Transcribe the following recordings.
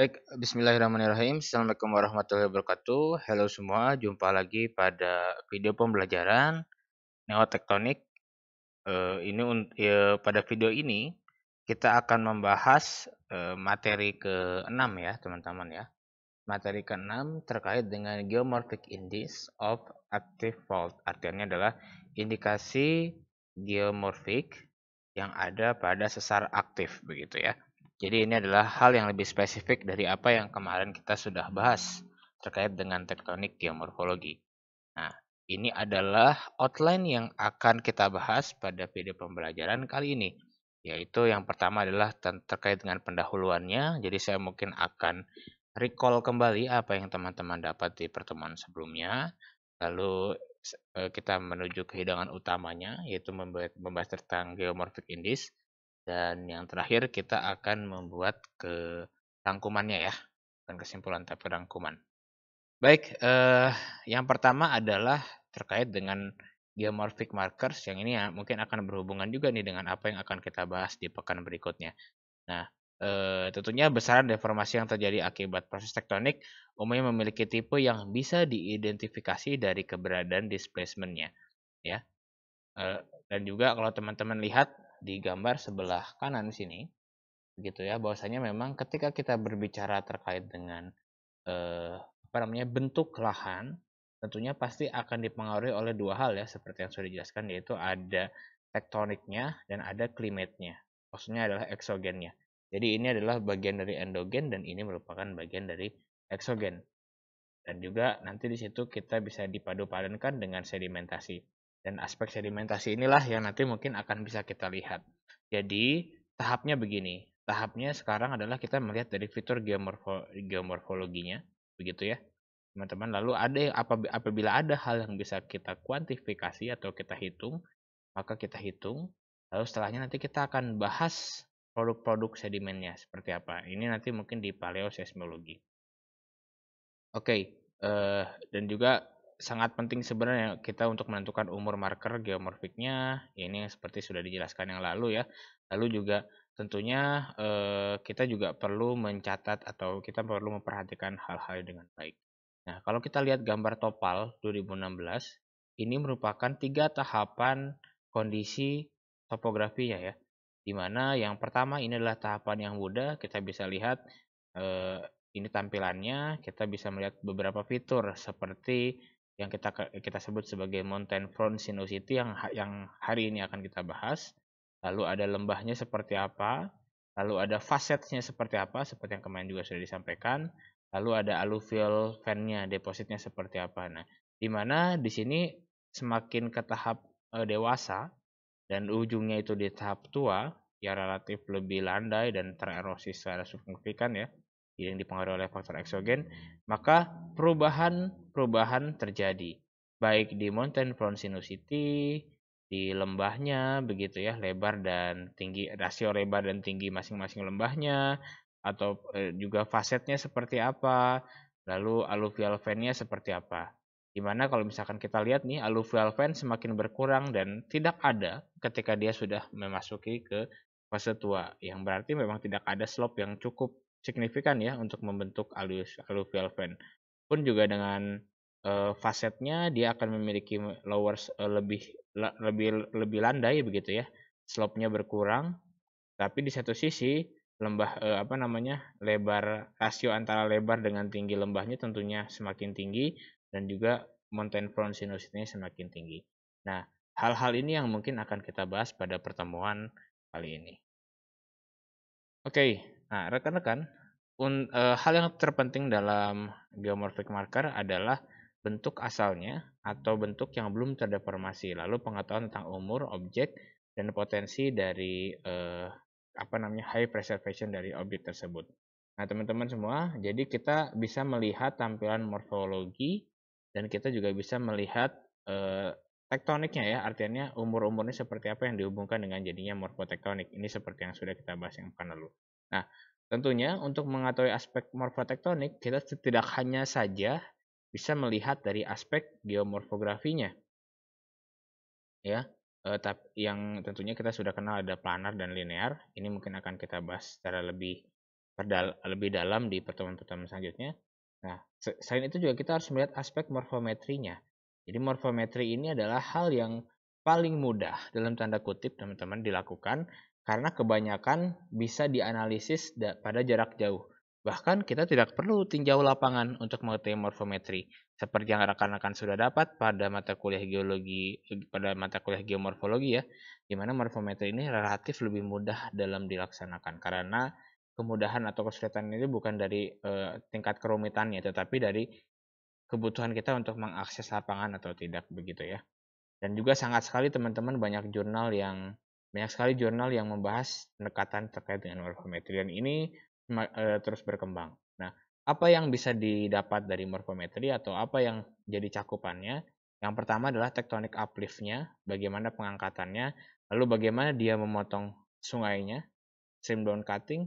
Baik, bismillahirrahmanirrahim. Assalamualaikum warahmatullahi wabarakatuh. Halo semua, jumpa lagi pada video pembelajaran neotektonik. Uh, ini ya, pada video ini kita akan membahas eh, materi ke-6 ya, teman-teman ya. Materi ke-6 terkait dengan geomorphic indice of active fault. Artinya adalah indikasi geomorphic yang ada pada sesar aktif begitu ya. Jadi ini adalah hal yang lebih spesifik dari apa yang kemarin kita sudah bahas terkait dengan tektonik geomorfologi. Nah, ini adalah outline yang akan kita bahas pada video pembelajaran kali ini, yaitu yang pertama adalah terkait dengan pendahuluannya. Jadi saya mungkin akan recall kembali apa yang teman-teman dapat di pertemuan sebelumnya. Lalu eh, kita menuju ke hidangan utamanya, yaitu membahas tentang geomorphic indice dan yang terakhir kita akan membuat ke rangkumannya ya. dan kesimpulan tapi rangkuman. Baik, eh, yang pertama adalah terkait dengan geomorphic markers yang ini ya mungkin akan berhubungan juga nih dengan apa yang akan kita bahas di pekan berikutnya. Nah, eh, tentunya besaran deformasi yang terjadi akibat proses tektonik umumnya memiliki tipe yang bisa diidentifikasi dari keberadaan displacementnya, ya. Eh, dan juga kalau teman-teman lihat di gambar sebelah kanan sini gitu ya bahwasanya memang ketika kita berbicara terkait dengan eh, apa namanya bentuk lahan tentunya pasti akan dipengaruhi oleh dua hal ya seperti yang sudah dijelaskan yaitu ada tektoniknya dan ada klimatnya maksudnya adalah eksogennya jadi ini adalah bagian dari endogen dan ini merupakan bagian dari eksogen dan juga nanti di situ kita bisa dipadupadankan dengan sedimentasi dan aspek sedimentasi inilah yang nanti mungkin akan bisa kita lihat. Jadi, tahapnya begini. Tahapnya sekarang adalah kita melihat dari fitur geomorfo geomorfologinya, begitu ya. Teman-teman, lalu ada apabila ada hal yang bisa kita kuantifikasi atau kita hitung, maka kita hitung. Lalu setelahnya nanti kita akan bahas produk-produk sedimennya seperti apa. Ini nanti mungkin di paleoseismologi. Oke, okay, uh, eh, dan juga sangat penting sebenarnya kita untuk menentukan umur marker geomorfiknya ini seperti sudah dijelaskan yang lalu ya lalu juga tentunya eh, kita juga perlu mencatat atau kita perlu memperhatikan hal-hal dengan baik nah kalau kita lihat gambar topal 2016 ini merupakan tiga tahapan kondisi topografi ya dimana yang pertama ini adalah tahapan yang mudah kita bisa lihat eh, ini tampilannya kita bisa melihat beberapa fitur seperti yang kita kita sebut sebagai mountain front sinusitis yang yang hari ini akan kita bahas. Lalu ada lembahnya seperti apa, lalu ada facetnya seperti apa, seperti yang kemarin juga sudah disampaikan. Lalu ada alluvial fan-nya, depositnya seperti apa. Nah, di mana di sini semakin ke tahap eh, dewasa dan ujungnya itu di tahap tua, ya relatif lebih landai dan tererosi secara signifikan ya. Ya, yang dipengaruhi oleh faktor eksogen, maka perubahan-perubahan terjadi baik di mountain front sinusity, di lembahnya begitu ya, lebar dan tinggi rasio lebar dan tinggi masing-masing lembahnya atau eh, juga fasetnya seperti apa, lalu aluvial fan-nya seperti apa. Dimana kalau misalkan kita lihat nih aluvial fan semakin berkurang dan tidak ada ketika dia sudah memasuki ke fase tua yang berarti memang tidak ada slope yang cukup signifikan ya untuk membentuk alus alluvial fan. Pun juga dengan uh, fasetnya dia akan memiliki lower uh, lebih la, lebih lebih landai begitu ya. Slope-nya berkurang, tapi di satu sisi lembah uh, apa namanya lebar rasio antara lebar dengan tinggi lembahnya tentunya semakin tinggi dan juga mountain front sinusitnya semakin tinggi. Nah, hal-hal ini yang mungkin akan kita bahas pada pertemuan kali ini. Oke, okay, Nah, rekan-rekan, e, hal yang terpenting dalam geomorphic marker adalah bentuk asalnya atau bentuk yang belum terdeformasi, lalu pengetahuan tentang umur objek dan potensi dari e, apa namanya high preservation dari objek tersebut. Nah, teman-teman semua, jadi kita bisa melihat tampilan morfologi dan kita juga bisa melihat e, tektoniknya ya, artinya umur-umurnya seperti apa yang dihubungkan dengan jadinya morfotektonik. Ini seperti yang sudah kita bahas yang akan lalu. Nah, tentunya untuk mengetahui aspek morfotektonik, kita tidak hanya saja bisa melihat dari aspek geomorfografinya. Ya, eh, yang tentunya kita sudah kenal ada planar dan linear. Ini mungkin akan kita bahas secara lebih perdal lebih dalam di pertemuan-pertemuan selanjutnya. Nah, selain itu juga kita harus melihat aspek morfometrinya. Jadi morfometri ini adalah hal yang paling mudah dalam tanda kutip teman-teman dilakukan karena kebanyakan bisa dianalisis pada jarak jauh. Bahkan kita tidak perlu tinjau lapangan untuk mengetahui morfometri, seperti yang rekan-rekan sudah dapat pada mata kuliah geologi pada mata kuliah geomorfologi ya, di mana morfometri ini relatif lebih mudah dalam dilaksanakan karena kemudahan atau kesulitan ini bukan dari uh, tingkat kerumitannya tetapi dari kebutuhan kita untuk mengakses lapangan atau tidak begitu ya. Dan juga sangat sekali teman-teman banyak jurnal yang banyak sekali jurnal yang membahas pendekatan terkait dengan morfometri dan ini eh, terus berkembang. Nah, apa yang bisa didapat dari morfometri atau apa yang jadi cakupannya? Yang pertama adalah tektonik upliftnya, bagaimana pengangkatannya, lalu bagaimana dia memotong sungainya, stream down cutting,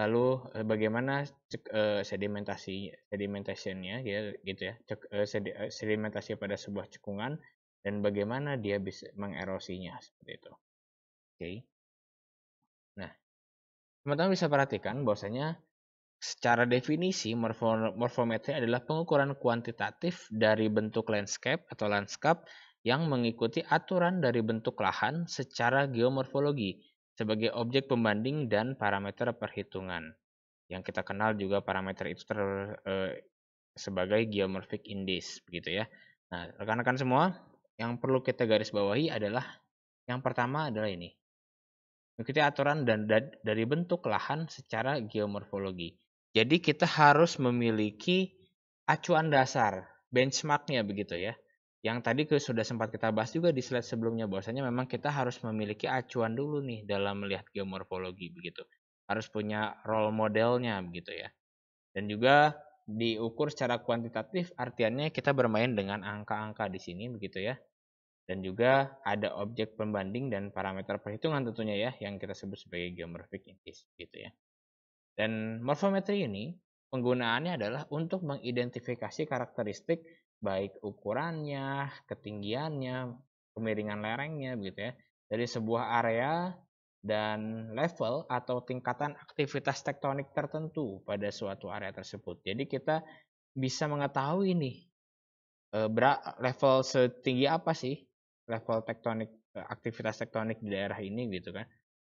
lalu eh, bagaimana cek, uh, sedimentasi sedimentasinya, ya, gitu ya, cek, uh, sedimentasi pada sebuah cekungan dan bagaimana dia bisa mengerosinya seperti itu okay. nah teman-teman bisa perhatikan bahwasanya secara definisi morfometri adalah pengukuran kuantitatif dari bentuk landscape atau lanskap yang mengikuti aturan dari bentuk lahan secara geomorfologi sebagai objek pembanding dan parameter perhitungan. Yang kita kenal juga parameter itu ter, eh, sebagai geomorphic index begitu ya. Nah, rekan-rekan semua, yang perlu kita garis bawahi adalah yang pertama adalah ini. Mengikuti aturan dan dari bentuk lahan secara geomorfologi. Jadi kita harus memiliki acuan dasar, benchmarknya begitu ya. Yang tadi sudah sempat kita bahas juga di slide sebelumnya bahwasanya memang kita harus memiliki acuan dulu nih dalam melihat geomorfologi begitu. Harus punya role modelnya begitu ya. Dan juga diukur secara kuantitatif artiannya kita bermain dengan angka-angka di sini begitu ya dan juga ada objek pembanding dan parameter perhitungan tentunya ya yang kita sebut sebagai geomorphic indices gitu ya. Dan morfometri ini penggunaannya adalah untuk mengidentifikasi karakteristik baik ukurannya, ketinggiannya, kemiringan lerengnya gitu ya dari sebuah area dan level atau tingkatan aktivitas tektonik tertentu pada suatu area tersebut. Jadi kita bisa mengetahui nih eh, level setinggi apa sih level tektonik eh, aktivitas tektonik di daerah ini gitu kan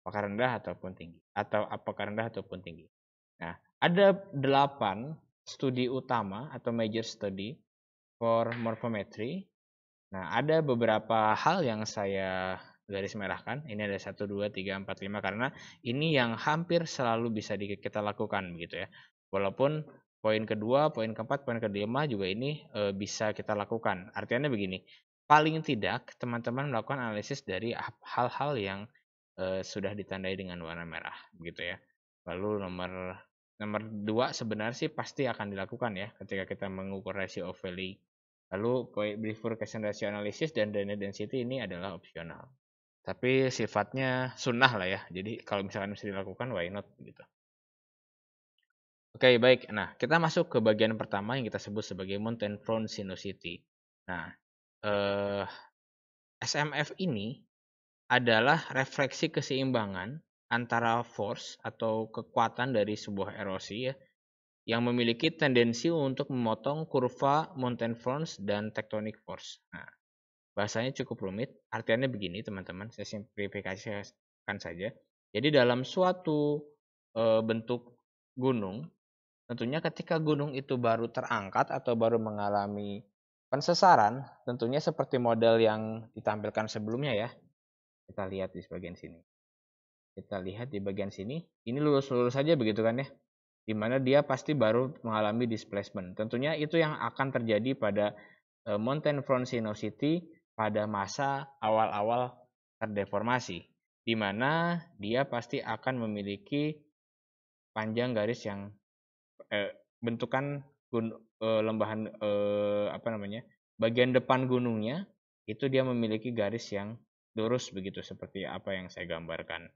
apakah rendah ataupun tinggi atau apakah rendah ataupun tinggi nah ada delapan studi utama atau major study for morphometry nah ada beberapa hal yang saya garis merahkan ini ada satu dua tiga empat lima karena ini yang hampir selalu bisa kita lakukan gitu ya walaupun poin kedua poin keempat poin kelima juga ini e, bisa kita lakukan artinya begini paling tidak teman-teman melakukan analisis dari hal-hal yang e, sudah ditandai dengan warna merah gitu ya. Lalu nomor nomor dua sebenarnya sih pasti akan dilakukan ya ketika kita mengukur ratio of value. Lalu bifurcation ratio analysis dan drainage density ini adalah opsional. Tapi sifatnya sunnah lah ya. Jadi kalau misalkan bisa dilakukan why not gitu. Oke, baik. Nah, kita masuk ke bagian pertama yang kita sebut sebagai mountain front sinusity Nah, eh, SMF ini adalah refleksi keseimbangan antara force atau kekuatan dari sebuah erosi ya, yang memiliki tendensi untuk memotong kurva mountain fronts dan tectonic force. Nah, bahasanya cukup rumit, artinya begini teman-teman, saya simplifikasikan saja. Jadi dalam suatu e, bentuk gunung, tentunya ketika gunung itu baru terangkat atau baru mengalami Pensesaran tentunya seperti model yang ditampilkan sebelumnya ya. Kita lihat di bagian sini. Kita lihat di bagian sini. Ini lurus-lurus saja -lurus begitu kan ya. Di mana dia pasti baru mengalami displacement. Tentunya itu yang akan terjadi pada e, mountain front sinuosity pada masa awal-awal terdeformasi. mana dia pasti akan memiliki panjang garis yang eh, bentukan gun, uh, lembahan uh, apa namanya bagian depan gunungnya itu dia memiliki garis yang lurus begitu seperti apa yang saya gambarkan.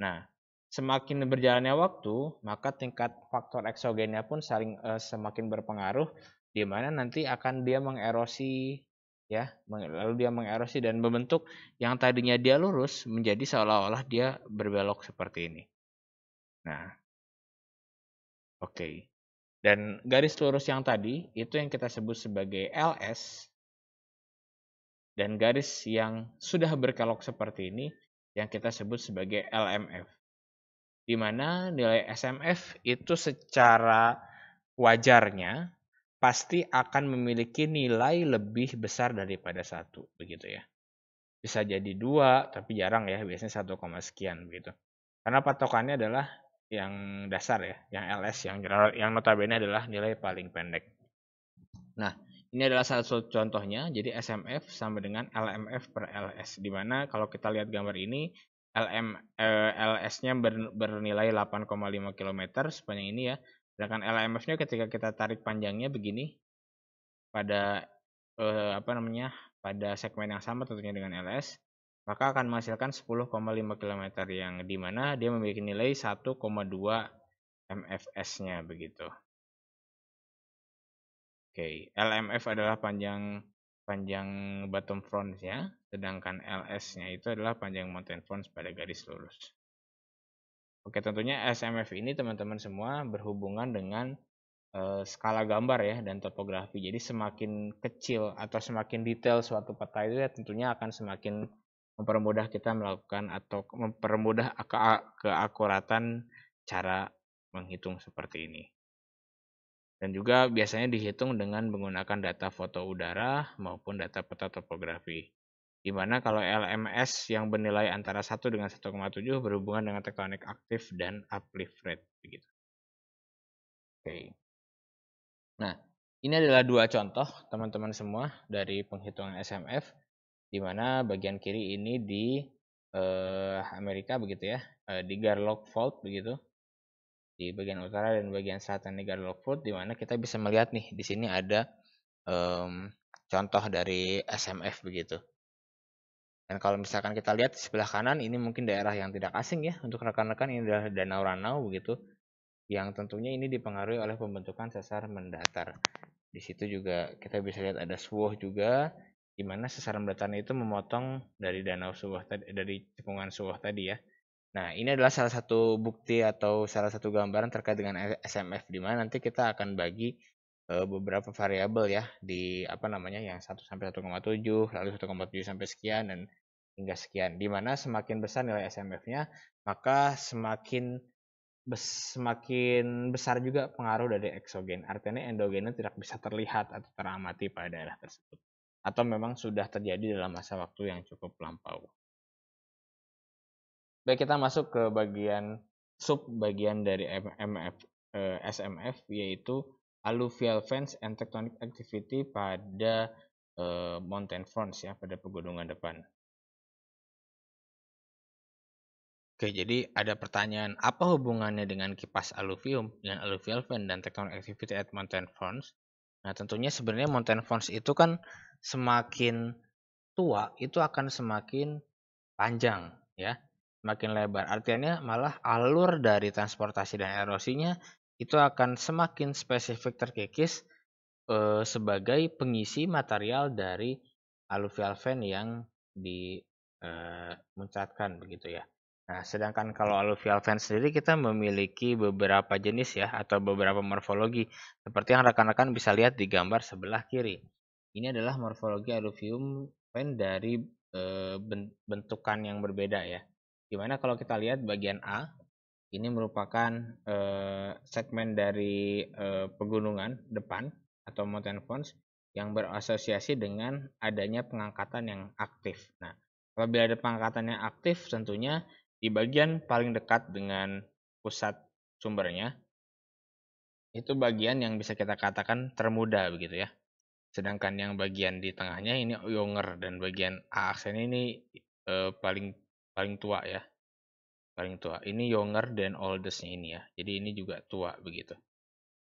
Nah, semakin berjalannya waktu, maka tingkat faktor eksogennya pun saling uh, semakin berpengaruh di mana nanti akan dia mengerosi ya, lalu dia mengerosi dan membentuk yang tadinya dia lurus menjadi seolah-olah dia berbelok seperti ini. Nah, oke. Okay. Dan garis lurus yang tadi itu yang kita sebut sebagai LS dan garis yang sudah berkelok seperti ini yang kita sebut sebagai LMF. Di mana nilai SMF itu secara wajarnya pasti akan memiliki nilai lebih besar daripada satu begitu ya. Bisa jadi dua, tapi jarang ya, biasanya satu koma sekian begitu. Karena patokannya adalah yang dasar ya, yang LS, yang general, yang notabene adalah nilai paling pendek. Nah, ini adalah salah satu contohnya, jadi SMF sama dengan LMF per LS, di mana kalau kita lihat gambar ini, LM, eh, LS-nya ber, bernilai 8,5 km sepanjang ini ya, sedangkan LMF-nya ketika kita tarik panjangnya begini, pada eh, apa namanya, pada segmen yang sama tentunya dengan LS, maka akan menghasilkan 10,5 km yang dimana dia memiliki nilai 1,2 MFS-nya begitu. Oke, LMF adalah panjang panjang bottom front ya, sedangkan LS-nya itu adalah panjang mountain front pada garis lurus. Oke, tentunya SMF ini teman-teman semua berhubungan dengan eh, skala gambar ya dan topografi. Jadi semakin kecil atau semakin detail suatu peta itu ya tentunya akan semakin mempermudah kita melakukan atau mempermudah ke keakuratan cara menghitung seperti ini. Dan juga biasanya dihitung dengan menggunakan data foto udara maupun data peta topografi. Di mana kalau LMS yang bernilai antara 1 dengan 1,7 berhubungan dengan tektonik aktif dan uplift rate. Begitu. Oke. Nah, ini adalah dua contoh teman-teman semua dari penghitungan SMF di mana bagian kiri ini di eh, Amerika begitu ya, eh, di Garlock Fault begitu. Di bagian utara dan bagian selatan di Garlock Fault di mana kita bisa melihat nih di sini ada eh, contoh dari SMF begitu. Dan kalau misalkan kita lihat di sebelah kanan ini mungkin daerah yang tidak asing ya untuk rekan-rekan ini adalah danau ranau begitu yang tentunya ini dipengaruhi oleh pembentukan sesar mendatar. Di situ juga kita bisa lihat ada suoh juga di mana sasaran beratnya itu memotong dari danau Suwah tadi, dari cekungan Suwah tadi ya. Nah, ini adalah salah satu bukti atau salah satu gambaran terkait dengan SMF di mana nanti kita akan bagi eh, beberapa variabel ya di apa namanya yang 1 sampai 1,7, lalu 1,7 sampai sekian dan hingga sekian. Di mana semakin besar nilai SMF-nya, maka semakin semakin besar juga pengaruh dari eksogen. Artinya endogennya tidak bisa terlihat atau teramati pada daerah tersebut atau memang sudah terjadi dalam masa waktu yang cukup lampau. Baik, kita masuk ke bagian sub bagian dari MF, eh, SMF yaitu alluvial fans and tectonic activity pada eh, mountain fronts ya, pada pegunungan depan. Oke, jadi ada pertanyaan, apa hubungannya dengan kipas aluvium, dengan alluvial vent dan tectonic activity at mountain fronts? Nah, tentunya sebenarnya mountain fronts itu kan semakin tua itu akan semakin panjang ya semakin lebar artinya malah alur dari transportasi dan erosinya itu akan semakin spesifik terkikis eh, sebagai pengisi material dari aluvial vein yang dimuncatkan eh, begitu ya. Nah, sedangkan kalau aluvial vein sendiri kita memiliki beberapa jenis ya atau beberapa morfologi seperti yang rekan-rekan bisa lihat di gambar sebelah kiri. Ini adalah morfologi aluvium pen dari e, bentukan yang berbeda ya. Gimana kalau kita lihat bagian A ini merupakan e, segmen dari e, pegunungan depan atau mountain fronts yang berasosiasi dengan adanya pengangkatan yang aktif. Nah, apabila ada pengangkatan yang aktif tentunya di bagian paling dekat dengan pusat sumbernya itu bagian yang bisa kita katakan termuda begitu ya. Sedangkan yang bagian di tengahnya ini Younger dan bagian A aksen ini e, paling paling tua ya. Paling tua. Ini Younger dan oldestnya ini ya. Jadi ini juga tua begitu.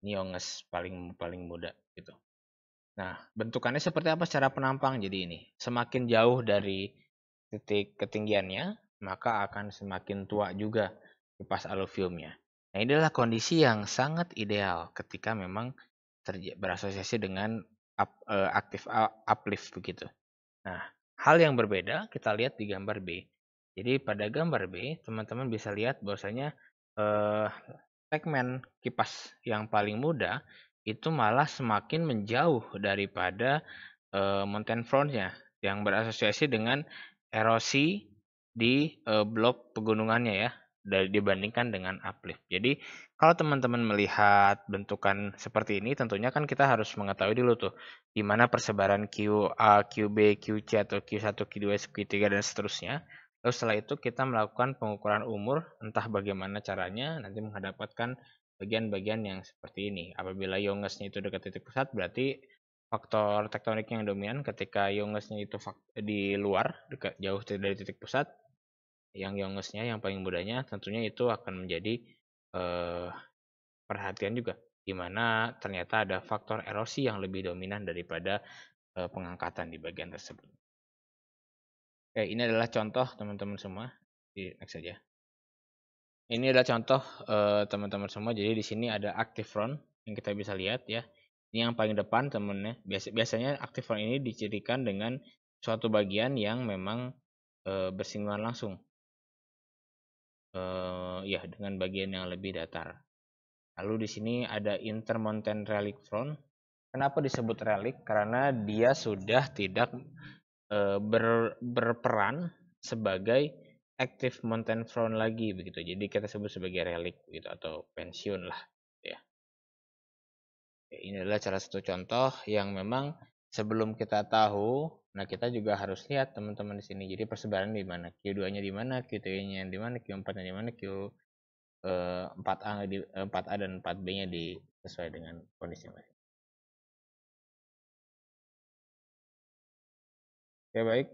Ini youngest paling paling muda gitu. Nah, bentukannya seperti apa secara penampang? Jadi ini, semakin jauh dari titik ketinggiannya, maka akan semakin tua juga kipas aluviumnya. Nah, adalah kondisi yang sangat ideal ketika memang berasosiasi dengan up, uh, aktif uh, uplift begitu. Nah, hal yang berbeda kita lihat di gambar B. Jadi pada gambar B, teman-teman bisa lihat bahwasanya uh, segmen kipas yang paling muda itu malah semakin menjauh daripada uh, mountain frontnya yang berasosiasi dengan erosi di uh, blok pegunungannya ya dibandingkan dengan uplift. Jadi kalau teman-teman melihat bentukan seperti ini, tentunya kan kita harus mengetahui dulu tuh, di mana persebaran QA, QB, QC, atau Q1, Q2, Q3, dan seterusnya. Lalu setelah itu kita melakukan pengukuran umur, entah bagaimana caranya, nanti menghadapkan bagian-bagian yang seperti ini. Apabila Youngesnya itu dekat titik pusat, berarti faktor tektonik yang dominan ketika Youngesnya itu di luar, dekat, jauh dari titik pusat, yang Youngesnya, yang paling mudanya, tentunya itu akan menjadi eh, perhatian juga, di mana ternyata ada faktor erosi yang lebih dominan daripada, eh, pengangkatan di bagian tersebut. Oke, ini adalah contoh teman-teman semua, di next saja. Ini adalah contoh, teman eh, teman-teman semua, jadi di sini ada active front yang kita bisa lihat ya, ini yang paling depan temennya, biasa biasanya active front ini dicirikan dengan suatu bagian yang memang, eh, bersinggungan langsung uh, ya dengan bagian yang lebih datar. Lalu di sini ada Intermountain Relic Front. Kenapa disebut relic? Karena dia sudah tidak e, ber, berperan sebagai active mountain front lagi begitu. Jadi kita sebut sebagai relic, gitu atau pensiun lah ya. Ini adalah salah satu contoh yang memang sebelum kita tahu Nah, kita juga harus lihat teman-teman di sini. Jadi persebaran di mana? Q2-nya di mana? Q3-nya di mana? Q4-nya di mana? Q eh, 4A di 4A eh, dan 4B-nya di sesuai dengan kondisi masing. Oke, baik.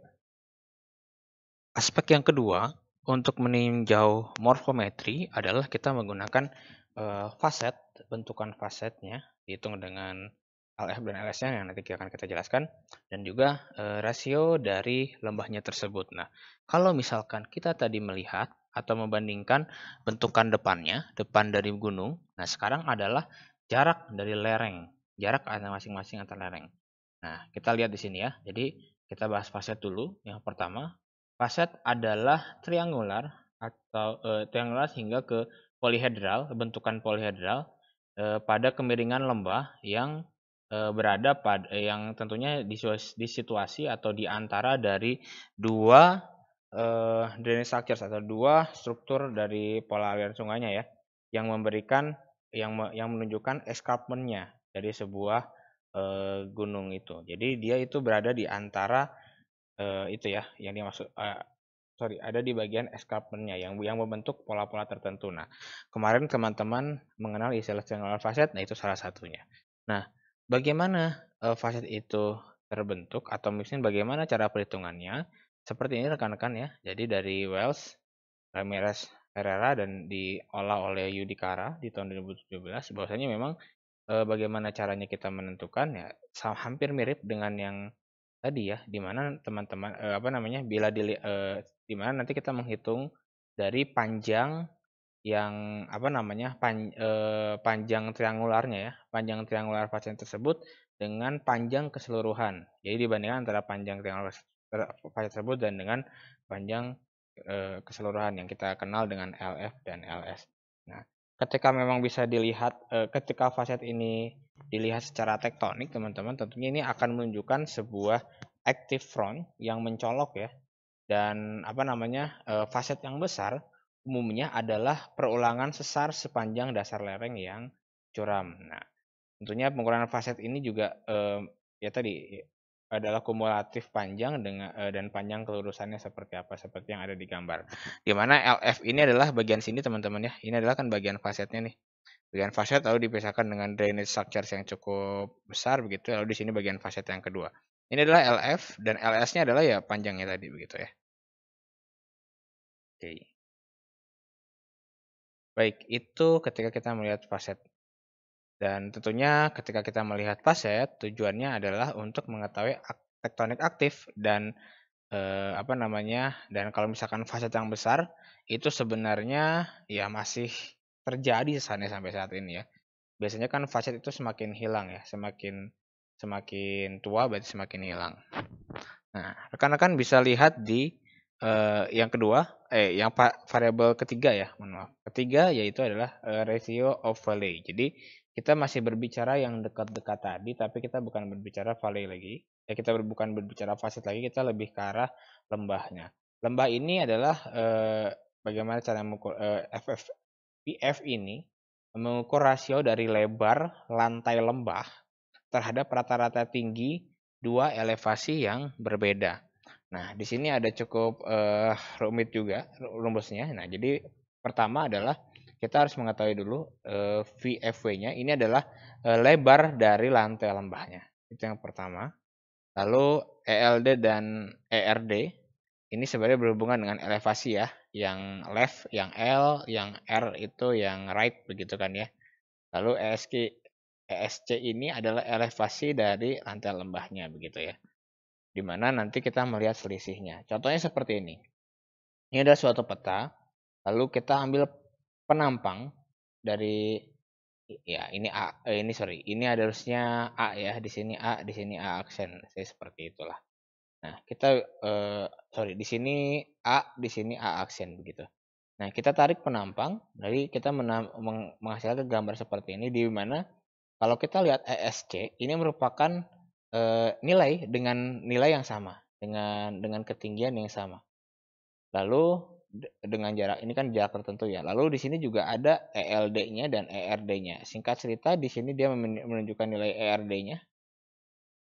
Aspek yang kedua untuk meninjau morfometri adalah kita menggunakan uh, eh, faset, bentukan fasetnya dihitung dengan LF dan LS-nya yang nanti akan kita jelaskan dan juga e, rasio dari lembahnya tersebut. Nah, kalau misalkan kita tadi melihat atau membandingkan bentukan depannya, depan dari gunung. Nah, sekarang adalah jarak dari lereng, jarak antara masing-masing antar lereng. Nah, kita lihat di sini ya. Jadi, kita bahas facet dulu. Yang pertama, facet adalah triangular atau e, triangular hingga ke polihedral, bentukan polihedral eh, pada kemiringan lembah yang Eh, berada pada eh, yang tentunya di, di situasi atau di antara dari dua uh, drainage structures atau dua struktur dari pola aliran sungainya ya yang memberikan yang yang menunjukkan escarpmentnya dari sebuah gunung itu. Jadi dia itu berada di antara uh, itu ya yang dimaksud uh, sorry ada di bagian escarpmentnya yang yang membentuk pola-pola tertentu. Nah kemarin teman-teman mengenal istilah triangular facet, nah itu salah satunya. Nah Bagaimana, uh, fasad itu terbentuk atau mungkin bagaimana cara perhitungannya? Seperti ini rekan-rekan ya. Jadi dari Wells, Ramirez Herrera dan diolah oleh Yudikara di tahun 2017 bahwasanya memang, bagaimana caranya kita menentukan ya hampir mirip dengan yang tadi ya, di mana teman-teman, apa namanya, bila di di mana nanti kita menghitung dari panjang yang apa namanya pan, eh, panjang triangularnya ya panjang triangular pasien tersebut dengan panjang keseluruhan jadi dibandingkan antara panjang triangular pasien tersebut dan dengan panjang eh, keseluruhan yang kita kenal dengan LF dan LS nah ketika memang bisa dilihat eh, ketika faset ini dilihat secara tektonik teman-teman tentunya ini akan menunjukkan sebuah active front yang mencolok ya dan apa namanya e, eh, faset yang besar umumnya adalah perulangan sesar sepanjang dasar lereng yang curam. Nah, tentunya pengurangan faset ini juga eh, ya tadi adalah kumulatif panjang dengan eh, dan panjang kelurusannya seperti apa seperti yang ada di gambar. Gimana LF ini adalah bagian sini teman-teman ya. Ini adalah kan bagian fasetnya nih. Bagian faset lalu dipisahkan dengan drainage structures yang cukup besar begitu. Lalu di sini bagian faset yang kedua. Ini adalah LF dan LS-nya adalah ya panjangnya tadi begitu ya. Oke. Okay. Baik, itu ketika kita melihat faset. Dan tentunya ketika kita melihat faset, tujuannya adalah untuk mengetahui tektonik aktif dan eh, apa namanya? Dan kalau misalkan faset yang besar, itu sebenarnya ya masih terjadi sana sampai saat ini ya. Biasanya kan faset itu semakin hilang ya, semakin semakin tua berarti semakin hilang. Nah, rekan-rekan bisa lihat di Uh, yang kedua, eh yang variabel ketiga ya, maaf. Ketiga yaitu adalah uh, ratio of valley. Jadi kita masih berbicara yang dekat-dekat tadi, tapi kita bukan berbicara valley lagi. Ya, kita bukan berbicara fasit lagi, kita lebih ke arah lembahnya. Lembah ini adalah uh, bagaimana cara mengukur uh, FF, PF ini mengukur rasio dari lebar lantai lembah terhadap rata-rata tinggi dua elevasi yang berbeda. Nah, di sini ada cukup uh, rumit juga rumusnya. Nah, jadi pertama adalah kita harus mengetahui dulu uh, eh, VFW-nya. Ini adalah uh, lebar dari lantai lembahnya. Itu yang pertama. Lalu ELD dan ERD ini sebenarnya berhubungan dengan elevasi ya. Yang left, yang L, yang R itu yang right begitu kan ya. Lalu ESC e ini adalah elevasi dari lantai lembahnya begitu ya di mana nanti kita melihat selisihnya. Contohnya seperti ini. Ini ada suatu peta. Lalu kita ambil penampang dari ya ini A eh, ini sorry ini ada harusnya A ya di sini A di sini A aksen saya seperti itulah nah kita eh, sorry di sini A di sini A aksen begitu nah kita tarik penampang dari kita menghasilkan gambar seperti ini di mana kalau kita lihat ESC ini merupakan uh, nilai dengan nilai yang sama dengan dengan ketinggian yang sama lalu dengan jarak ini kan jarak tertentu ya. Lalu di sini juga ada ELD-nya dan ERD-nya. Singkat cerita di sini dia menunjukkan nilai ERD-nya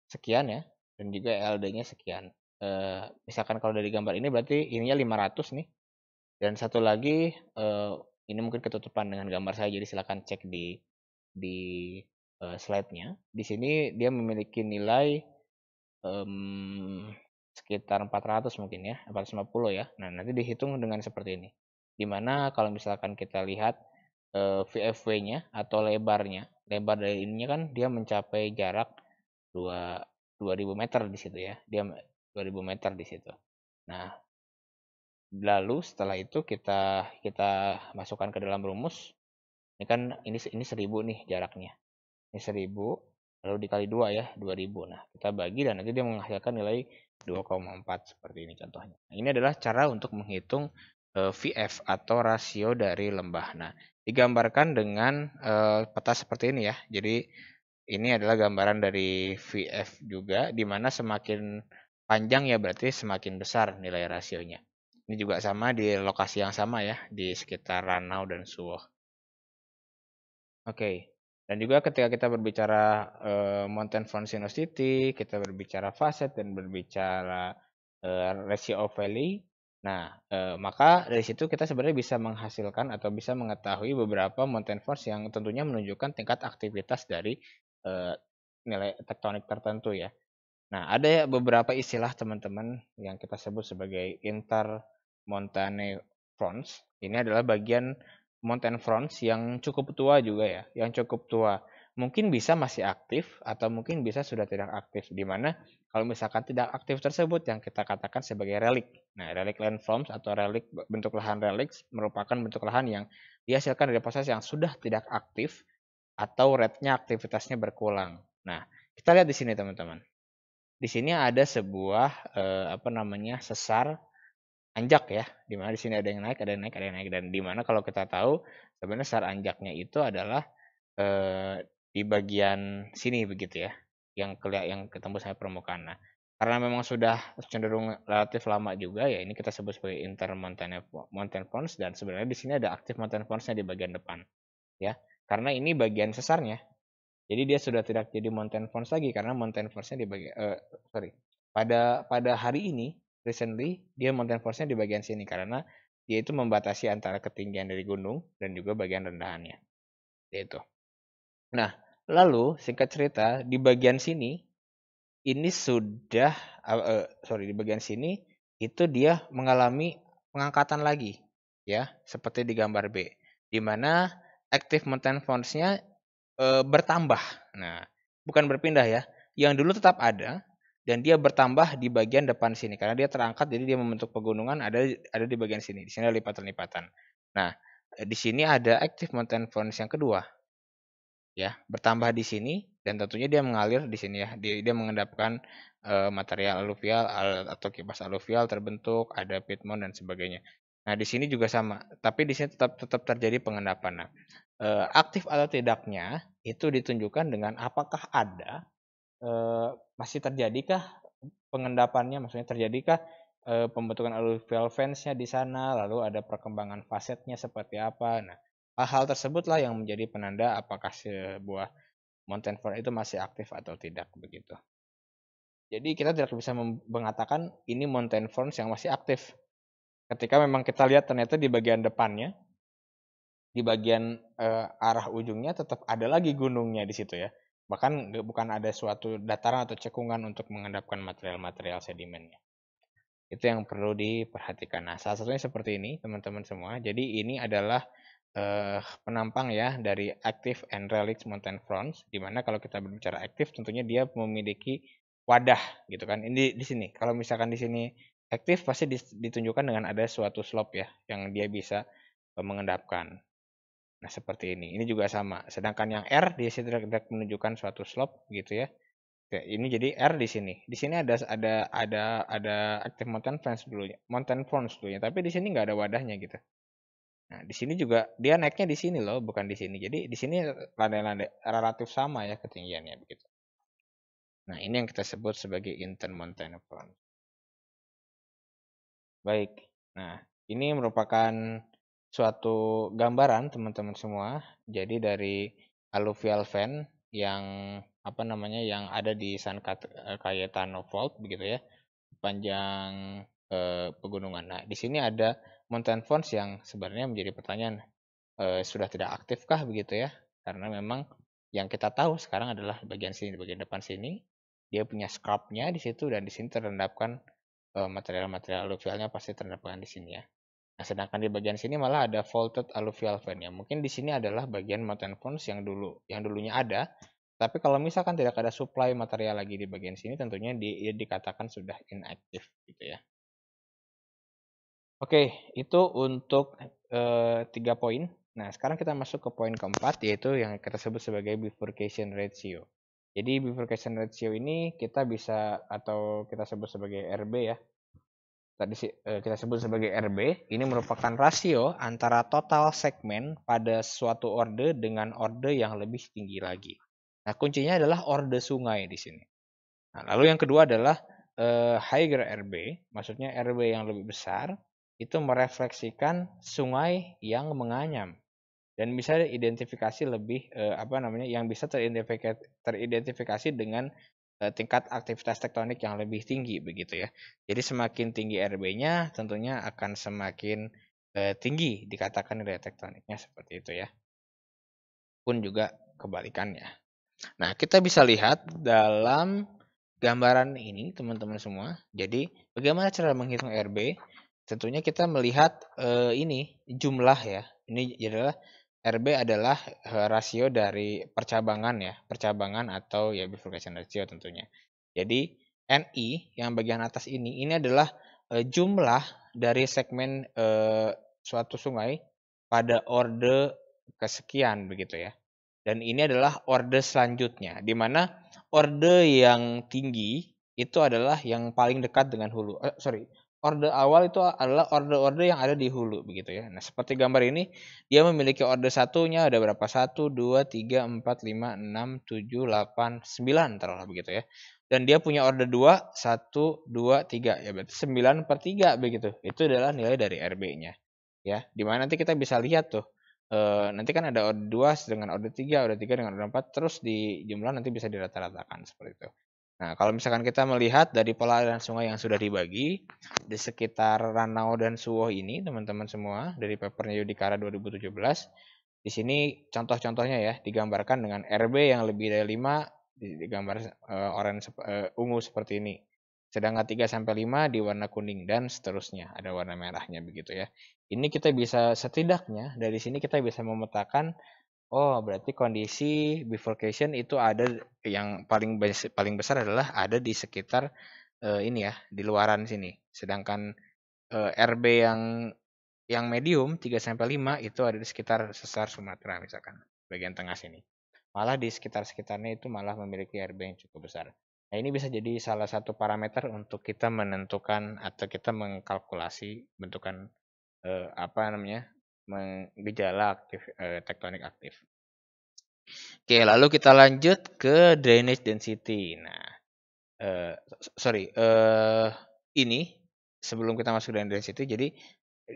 sekian ya dan juga ELD-nya sekian. E, misalkan kalau dari gambar ini berarti ininya 500 nih. Dan satu lagi e, ini mungkin ketutupan dengan gambar saya jadi silahkan cek di di uh, slide-nya. Di sini dia memiliki nilai um, sekitar 400 mungkin ya, 450 ya. Nah, nanti dihitung dengan seperti ini. Dimana kalau misalkan kita lihat uh, eh, VFW-nya atau lebarnya, lebar dari ininya kan dia mencapai jarak 2 2000 meter di situ ya. Dia 2000 meter di situ. Nah, lalu setelah itu kita kita masukkan ke dalam rumus. Ini kan ini ini 1000 nih jaraknya ini 1000 lalu dikali 2 ya 2000 nah kita bagi dan nanti dia menghasilkan nilai 2,4 seperti ini contohnya nah, ini adalah cara untuk menghitung eh, VF atau rasio dari lembah nah digambarkan dengan eh, peta seperti ini ya jadi ini adalah gambaran dari VF juga di mana semakin panjang ya berarti semakin besar nilai rasionya ini juga sama di lokasi yang sama ya di sekitar ranau dan suwo oke okay. Dan juga ketika kita berbicara e, mountain front sinuosity, kita berbicara facet dan berbicara e, ratio of valley. Nah, e, maka dari situ kita sebenarnya bisa menghasilkan atau bisa mengetahui beberapa mountain force yang tentunya menunjukkan tingkat aktivitas dari nilai tektonik tertentu ya. Nah, ada beberapa istilah teman-teman yang kita sebut sebagai inter montane fronts. Ini adalah bagian mountain Fronts yang cukup tua juga ya, yang cukup tua. Mungkin bisa masih aktif atau mungkin bisa sudah tidak aktif. Di mana kalau misalkan tidak aktif tersebut yang kita katakan sebagai relik. Nah, relik landforms atau relik bentuk lahan relik merupakan bentuk lahan yang dihasilkan dari proses yang sudah tidak aktif atau rednya aktivitasnya berkurang. Nah, kita lihat di sini teman-teman. Di sini ada sebuah eh, apa namanya sesar anjak ya, di mana di sini ada yang naik, ada yang naik, ada yang naik dan di mana kalau kita tahu sebenarnya sar anjaknya itu adalah eh, di bagian sini begitu ya, yang kelihatan yang ketemu saya permukaan. Nah, karena memang sudah cenderung relatif lama juga ya, ini kita sebut sebagai inter mountain mountain ponds dan sebenarnya di sini ada aktif mountain pondsnya di bagian depan ya, karena ini bagian sesarnya. Jadi dia sudah tidak jadi mountain ponds lagi karena mountain ponds-nya di bagian eh, sorry pada pada hari ini recently dia mountain force-nya di bagian sini karena dia itu membatasi antara ketinggian dari gunung dan juga bagian rendahannya. itu. Nah, lalu singkat cerita di bagian sini ini sudah uh, uh, sorry di bagian sini itu dia mengalami pengangkatan lagi ya seperti di gambar B di mana active mountain force-nya uh, bertambah. Nah, bukan berpindah ya. Yang dulu tetap ada, dan dia bertambah di bagian depan sini karena dia terangkat jadi dia membentuk pegunungan ada ada di bagian sini di sini ada lipatan-lipatan nah di sini ada active mountain forest yang kedua ya bertambah di sini dan tentunya dia mengalir di sini ya dia, dia mengendapkan uh, material aluvial al, atau kipas aluvial terbentuk ada pitmon dan sebagainya nah di sini juga sama tapi di sini tetap tetap terjadi pengendapan nah uh, aktif atau tidaknya itu ditunjukkan dengan apakah ada eh, masih terjadikah pengendapannya maksudnya terjadikah e, pembentukan alluvial fansnya di sana lalu ada perkembangan fasetnya seperti apa nah hal-hal tersebutlah yang menjadi penanda apakah sebuah mountain fort itu masih aktif atau tidak begitu jadi kita tidak bisa mengatakan ini mountain fort yang masih aktif ketika memang kita lihat ternyata di bagian depannya di bagian e, arah ujungnya tetap ada lagi gunungnya di situ ya bahkan bukan ada suatu dataran atau cekungan untuk mengendapkan material-material sedimennya. Itu yang perlu diperhatikan. Nah, salah satunya seperti ini, teman-teman semua. Jadi ini adalah eh, penampang ya dari active and relic mountain fronts, di mana kalau kita berbicara aktif, tentunya dia memiliki wadah, gitu kan? Ini di sini. Kalau misalkan di sini aktif, pasti ditunjukkan dengan ada suatu slope ya, yang dia bisa eh, mengendapkan. Nah, seperti ini. Ini juga sama. Sedangkan yang R dia tidak menunjukkan suatu slope gitu ya. Oke, ini jadi R di sini. Di sini ada ada ada ada active mountain fence dulunya, mountain fronts dulunya, tapi di sini nggak ada wadahnya gitu. Nah, di sini juga dia naiknya di sini loh, bukan di sini. Jadi di sini landai-landai relatif sama ya ketinggiannya begitu. Nah, ini yang kita sebut sebagai intern mountain front. Baik. Nah, ini merupakan suatu gambaran teman-teman semua. Jadi dari alluvial fan yang apa namanya yang ada di San eh, Cayetano Fault begitu ya panjang eh, pegunungan. Nah di sini ada mountain fonts yang sebenarnya menjadi pertanyaan eh, sudah tidak aktifkah begitu ya? Karena memang yang kita tahu sekarang adalah bagian sini, bagian depan sini dia punya scrubnya di situ dan di sini terendapkan eh, material-material material -material aluvialnya pasti terendapkan di sini ya. Nah, sedangkan di bagian sini malah ada faulted alluvial vein ya. Mungkin di sini adalah bagian mountain pons yang dulu yang dulunya ada, tapi kalau misalkan tidak ada supply material lagi di bagian sini tentunya di, ya dikatakan sudah inactive gitu ya. Oke, itu untuk eh, tiga e, poin. Nah, sekarang kita masuk ke poin keempat yaitu yang kita sebut sebagai bifurcation ratio. Jadi bifurcation ratio ini kita bisa atau kita sebut sebagai RB ya tadi eh, kita sebut sebagai RB, ini merupakan rasio antara total segmen pada suatu orde dengan orde yang lebih tinggi lagi. Nah, kuncinya adalah orde sungai di sini. Nah, lalu yang kedua adalah uh, eh, higher RB, maksudnya RB yang lebih besar, itu merefleksikan sungai yang menganyam dan bisa identifikasi lebih uh, apa namanya yang bisa teridentifikasi dengan Eh, tingkat aktivitas tektonik yang lebih tinggi begitu ya. Jadi semakin tinggi RB-nya tentunya akan semakin eh, tinggi dikatakan nilai tektoniknya seperti itu ya. Pun juga kebalikannya. Nah, kita bisa lihat dalam gambaran ini teman-teman semua. Jadi bagaimana cara menghitung RB? Tentunya kita melihat eh, ini jumlah ya. Ini adalah RB adalah eh, rasio dari percabangan ya, percabangan atau ya bifurcation ratio tentunya. Jadi NI yang bagian atas ini ini adalah eh, jumlah dari segmen e, suatu sungai pada orde kesekian begitu ya. Dan ini adalah orde selanjutnya di mana orde yang tinggi itu adalah yang paling dekat dengan hulu. Eh, sorry, order awal itu adalah order-order yang ada di hulu begitu ya. Nah, seperti gambar ini dia memiliki order satunya ada berapa? 1 2 3 4 5 6 7 8 9 terlalu begitu ya. Dan dia punya order 2 1 2 3 ya berarti 9 per 3 begitu. Itu adalah nilai dari RB-nya ya. Dimana nanti kita bisa lihat tuh e, nanti kan ada order 2 dengan order 3, order 3 dengan order 4 terus di jumlah nanti bisa dirata-ratakan seperti itu. Nah, kalau misalkan kita melihat dari pola aliran sungai yang sudah dibagi di sekitar Ranau dan Suwo ini, teman-teman semua, dari papernya Yudikara 2017, di sini contoh-contohnya ya digambarkan dengan RB yang lebih dari 5 digambar e, eh, orange e, eh, ungu seperti ini. Sedangkan 3 sampai 5 di warna kuning dan seterusnya, ada warna merahnya begitu ya. Ini kita bisa setidaknya dari sini kita bisa memetakan Oh, berarti kondisi bifurcation itu ada yang paling paling besar adalah ada di sekitar uh, ini ya, di luaran sini. Sedangkan uh, eh, RB yang yang medium 3 sampai 5 itu ada di sekitar sesar Sumatera misalkan, bagian tengah sini. Malah di sekitar-sekitarnya itu malah memiliki RB yang cukup besar. Nah, ini bisa jadi salah satu parameter untuk kita menentukan atau kita mengkalkulasi bentukan uh, apa namanya gejala aktif eh, tektonik aktif. Oke, lalu kita lanjut ke drainage density. Nah, eh, sorry, eh, ini sebelum kita masuk drainage density, jadi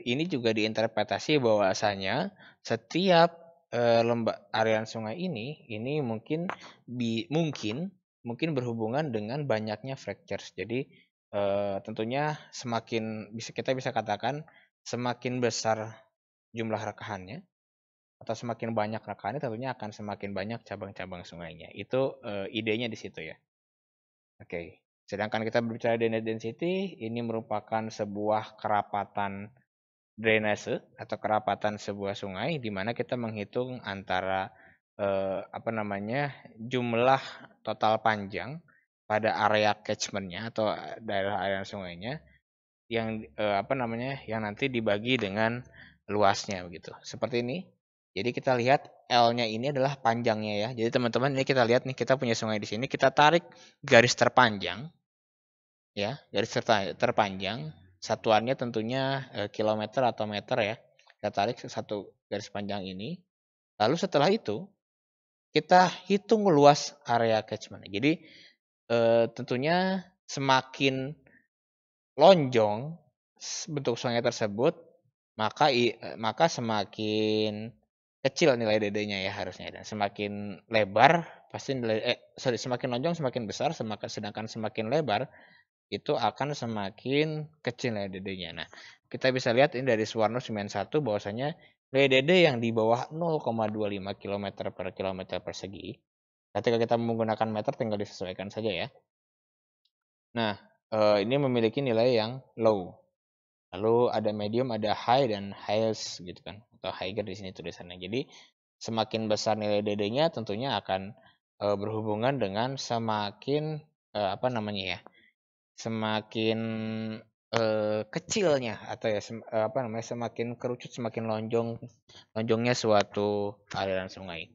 ini juga diinterpretasi bahwasanya setiap eh, lembah area sungai ini, ini mungkin bi, mungkin mungkin berhubungan dengan banyaknya fractures. Jadi eh, tentunya semakin bisa kita bisa katakan semakin besar jumlah rekahannya atau semakin banyak rekahannya tentunya akan semakin banyak cabang-cabang sungainya. Itu uh, idenya di situ ya. Oke. Okay. Sedangkan kita berbicara drainage density, ini merupakan sebuah kerapatan drainase atau kerapatan sebuah sungai di mana kita menghitung antara eh, apa namanya jumlah total panjang pada area catchmentnya atau eh, daerah area sungainya yang eh, apa namanya yang nanti dibagi dengan luasnya begitu. Seperti ini. Jadi kita lihat L-nya ini adalah panjangnya ya. Jadi teman-teman ini kita lihat nih kita punya sungai di sini, kita tarik garis terpanjang ya, garis terpanjang. Satuannya tentunya eh, kilometer atau meter ya. Kita tarik satu garis panjang ini. Lalu setelah itu kita hitung luas area catchment. Jadi eh, tentunya semakin lonjong bentuk sungai tersebut, maka maka semakin kecil nilai Dd-nya ya harusnya dan semakin lebar pasti nilai eh sorry semakin lonjong semakin besar semakin sedangkan semakin lebar itu akan semakin kecil nilai Dd-nya. Nah, kita bisa lihat ini dari Suwarno 91 bahwasanya nilai Dd yang di bawah 0,25 km per kilometer persegi ketika kita menggunakan meter tinggal disesuaikan saja ya. Nah, eh, ini memiliki nilai yang low Lalu ada medium, ada high dan highest gitu kan atau higher di sini tulisannya. Jadi semakin besar nilai DD-nya tentunya akan e, berhubungan dengan semakin e, apa namanya ya? Semakin e, kecilnya atau ya sem, e, apa namanya? semakin kerucut, semakin lonjong lonjongnya suatu aliran sungai.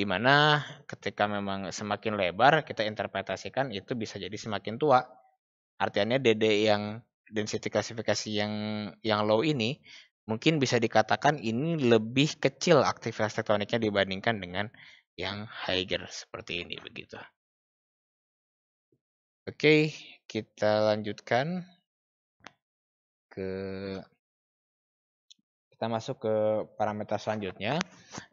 dimana ketika memang semakin lebar kita interpretasikan itu bisa jadi semakin tua. Artinya DD yang density klasifikasi yang yang low ini mungkin bisa dikatakan ini lebih kecil aktivitas tektoniknya dibandingkan dengan yang higher seperti ini begitu. Oke, kita lanjutkan ke kita masuk ke parameter selanjutnya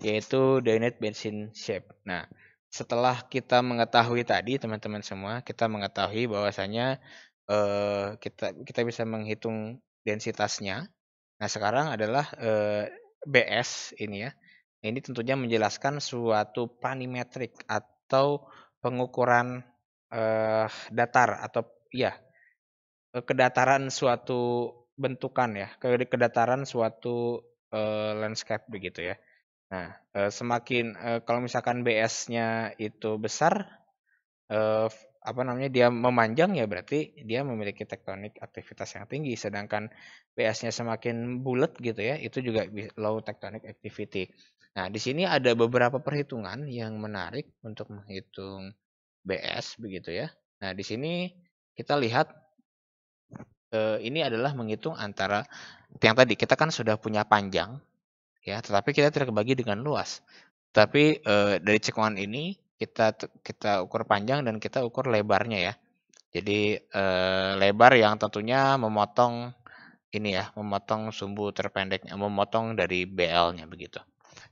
yaitu dynamic bensin shape. Nah, setelah kita mengetahui tadi teman-teman semua, kita mengetahui bahwasanya Eh, kita kita bisa menghitung densitasnya. Nah, sekarang adalah eh, BS ini ya. Ini tentunya menjelaskan suatu panimetrik atau pengukuran eh, datar atau ya kedataran suatu bentukan ya, kedataran suatu landscape begitu ya. Nah, semakin kalau misalkan BS-nya itu besar, apa namanya dia memanjang ya berarti dia memiliki tektonik aktivitas yang tinggi sedangkan PS-nya semakin bulat gitu ya itu juga low tektonik activity. Nah, di sini ada beberapa perhitungan yang menarik untuk menghitung BS begitu ya. Nah, di sini kita lihat eh, ini adalah menghitung antara yang tadi kita kan sudah punya panjang ya, tetapi kita tidak bagi dengan luas. Tapi eh, dari cekungan ini kita kita ukur panjang dan kita ukur lebarnya ya. Jadi e, lebar yang tentunya memotong ini ya, memotong sumbu terpendeknya, memotong dari BL-nya begitu.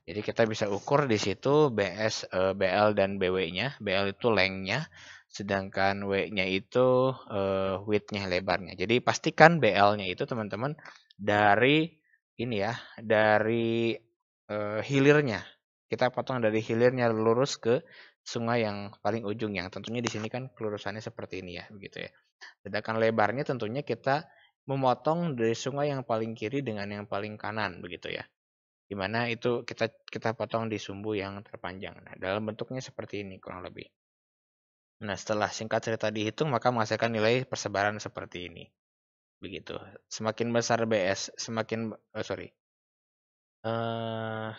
Jadi kita bisa ukur di situ BS, e, eh, BL dan BW-nya. BL itu lengnya sedangkan W-nya itu e, width-nya lebarnya. Jadi pastikan BL-nya itu teman-teman dari ini ya, dari e, hilirnya kita potong dari hilirnya lurus ke sungai yang paling ujung yang tentunya di sini kan kelurusannya seperti ini ya begitu ya. Sedangkan lebarnya tentunya kita memotong dari sungai yang paling kiri dengan yang paling kanan begitu ya. Dimana itu kita kita potong di sumbu yang terpanjang. Nah, dalam bentuknya seperti ini kurang lebih. Nah, setelah singkat cerita dihitung maka menghasilkan nilai persebaran seperti ini. Begitu. Semakin besar BS, semakin oh, sorry. Uh,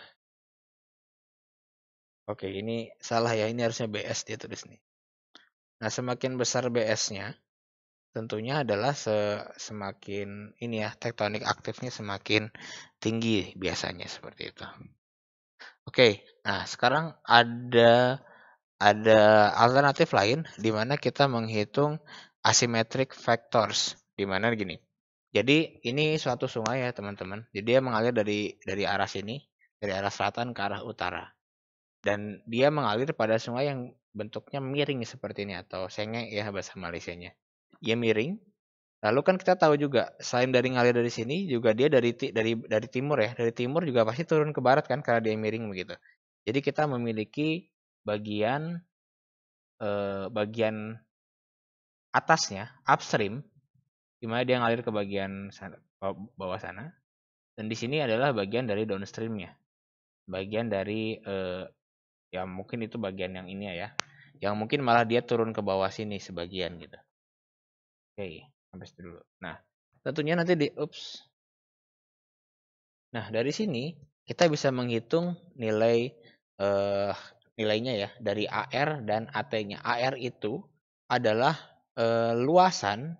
Oke, ini salah ya. Ini harusnya BS dia tulis nih. Nah, semakin besar BS-nya, tentunya adalah se semakin ini ya, tektonik aktifnya semakin tinggi biasanya seperti itu. Oke, nah sekarang ada ada alternatif lain di mana kita menghitung asymmetric factors di mana gini. Jadi ini suatu sungai ya teman-teman. Jadi dia mengalir dari dari arah sini, dari arah selatan ke arah utara dan dia mengalir pada sungai yang bentuknya miring seperti ini atau sengeng ya bahasa Malaysianya. Ia miring. Lalu kan kita tahu juga selain dari ngalir dari sini juga dia dari dari dari timur ya, dari timur juga pasti turun ke barat kan karena dia miring begitu. Jadi kita memiliki bagian eh, bagian atasnya upstream gimana dia ngalir ke bagian sana, bawah sana dan di sini adalah bagian dari downstreamnya bagian dari eh, ya mungkin itu bagian yang ini ya, ya yang mungkin malah dia turun ke bawah sini sebagian gitu oke sampai situ dulu nah tentunya nanti di ups nah dari sini kita bisa menghitung nilai eh, nilainya ya dari AR dan AT-nya AR itu adalah eh, luasan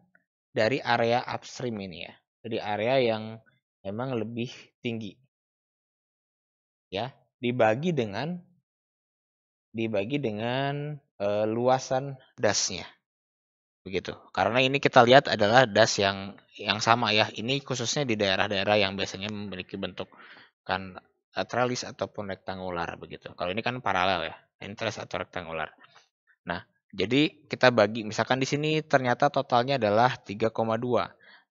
dari area upstream ini ya jadi area yang memang lebih tinggi ya dibagi dengan dibagi dengan e, luasan dasnya begitu. Karena ini kita lihat adalah das yang yang sama ya. Ini khususnya di daerah-daerah yang biasanya memiliki bentuk kan eh, tralis ataupun rektangular begitu. Kalau ini kan paralel ya, interest atau rektangular. Nah, jadi kita bagi misalkan di sini ternyata totalnya adalah 3,2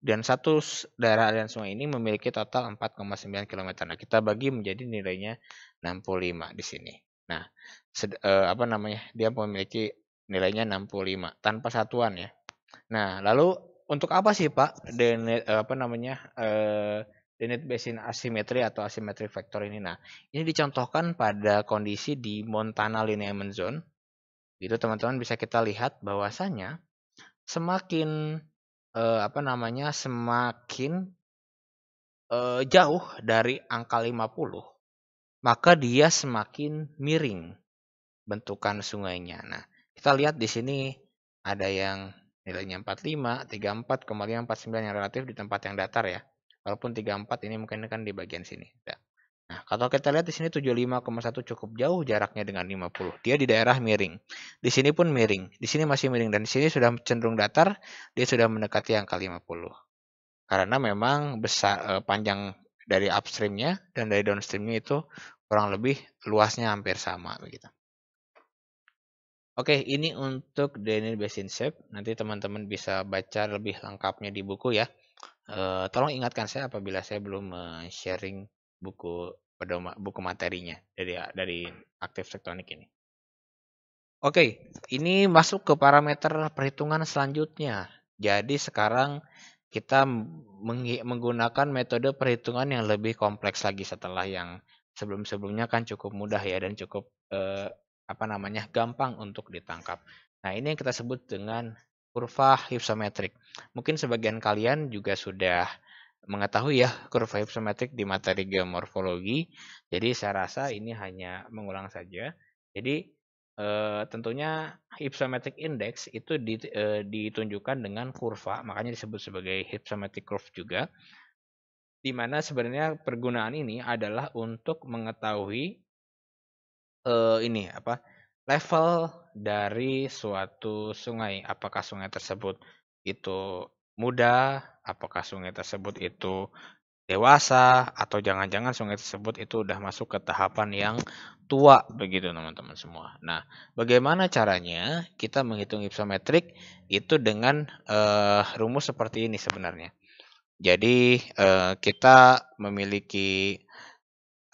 dan satu daerah aliran sungai ini memiliki total 4,9 km. Nah, kita bagi menjadi nilainya 65 di sini. Nah, sed, eh, apa namanya? Dia memiliki nilainya 65 tanpa satuan ya. Nah, lalu untuk apa sih Pak Denit eh, apa namanya? Eh, denit Basin asimetri atau asimetri vektor ini. Nah, ini dicontohkan pada kondisi di Montana Lineament Zone. Itu teman-teman bisa kita lihat bahwasanya semakin eh, apa namanya? semakin jauh dari angka 50 maka dia semakin miring bentukan sungainya. Nah, kita lihat di sini ada yang nilainya 45, 34, kemudian 49 yang relatif di tempat yang datar ya. Walaupun 34 ini mungkin kan di bagian sini. Nah, kalau kita lihat di sini 75,1 cukup jauh jaraknya dengan 50. Dia di daerah miring. Di sini pun miring. Di sini masih miring dan di sini sudah cenderung datar, dia sudah mendekati angka 50. Karena memang besar eh, panjang dari upstreamnya dan dari downstreamnya itu kurang lebih luasnya hampir sama begitu. Oke, ini untuk Daniel Basin Shape. Nanti teman-teman bisa baca lebih lengkapnya di buku ya. E, tolong ingatkan saya apabila saya belum sharing buku buku materinya dari dari aktif tektonik ini. Oke, ini masuk ke parameter perhitungan selanjutnya. Jadi sekarang kita menggunakan metode perhitungan yang lebih kompleks lagi setelah yang sebelum-sebelumnya kan cukup mudah ya dan cukup eh, apa namanya gampang untuk ditangkap. Nah ini yang kita sebut dengan kurva hipsometrik. Mungkin sebagian kalian juga sudah mengetahui ya kurva hipsometrik di materi geomorfologi. Jadi saya rasa ini hanya mengulang saja. Jadi eh, tentunya hipsometrik index itu di, eh, ditunjukkan dengan kurva, makanya disebut sebagai hipsometrik curve juga di mana sebenarnya pergunaan ini adalah untuk mengetahui uh, ini apa level dari suatu sungai apakah sungai tersebut itu muda apakah sungai tersebut itu dewasa atau jangan-jangan sungai tersebut itu sudah masuk ke tahapan yang tua begitu teman-teman semua. Nah, bagaimana caranya kita menghitung ipsometrik itu dengan uh, rumus seperti ini sebenarnya. Jadi, eh, kita memiliki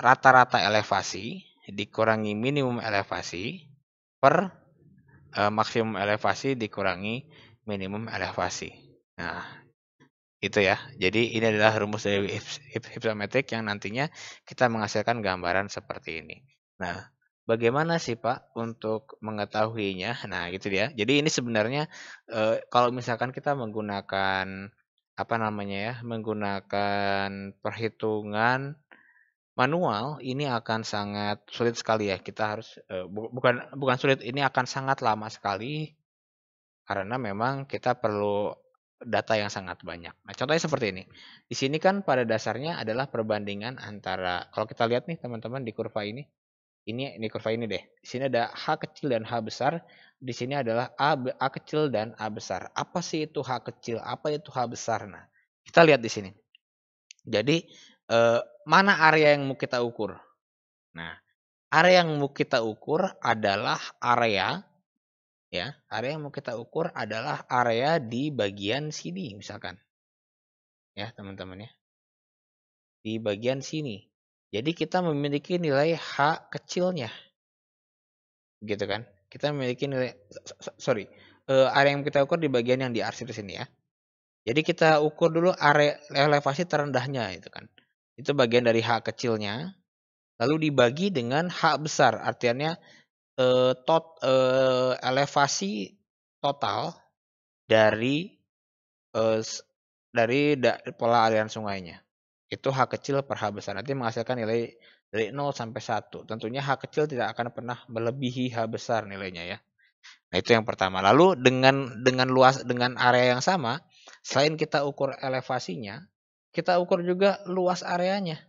rata-rata elevasi dikurangi minimum elevasi per, eh, maksimum elevasi dikurangi minimum elevasi. Nah, itu ya. Jadi ini adalah rumus dari hipsometrik yang nantinya kita menghasilkan gambaran seperti ini. Nah, bagaimana sih Pak untuk mengetahuinya? Nah, gitu dia. Ya. Jadi ini sebenarnya, eh, kalau misalkan kita menggunakan apa namanya ya, menggunakan perhitungan manual ini akan sangat sulit sekali ya. Kita harus eh, bukan bukan sulit, ini akan sangat lama sekali karena memang kita perlu data yang sangat banyak. Nah, contohnya seperti ini. Di sini kan pada dasarnya adalah perbandingan antara kalau kita lihat nih teman-teman di kurva ini ini ini kurva ini deh. Di sini ada H kecil dan H besar. Di sini adalah A, A kecil dan A besar. Apa sih itu H kecil? Apa itu H besar? Nah, kita lihat di sini. Jadi, eh, mana area yang mau kita ukur? Nah, area yang mau kita ukur adalah area ya, area yang mau kita ukur adalah area di bagian sini misalkan. Ya, teman-teman ya. Di bagian sini. Jadi kita memiliki nilai H kecilnya. Gitu kan. Kita memiliki nilai, sorry, eh, area yang kita ukur di bagian yang diarsir di sini ya. Jadi kita ukur dulu area elevasi terendahnya itu kan. Itu bagian dari H kecilnya. Lalu dibagi dengan H besar, artinya eh, tot, eh, elevasi total dari eh, dari pola aliran sungainya itu H kecil per H besar. Nanti menghasilkan nilai dari 0 sampai 1. Tentunya H kecil tidak akan pernah melebihi H besar nilainya ya. Nah, itu yang pertama. Lalu dengan dengan luas dengan area yang sama, selain kita ukur elevasinya, kita ukur juga luas areanya.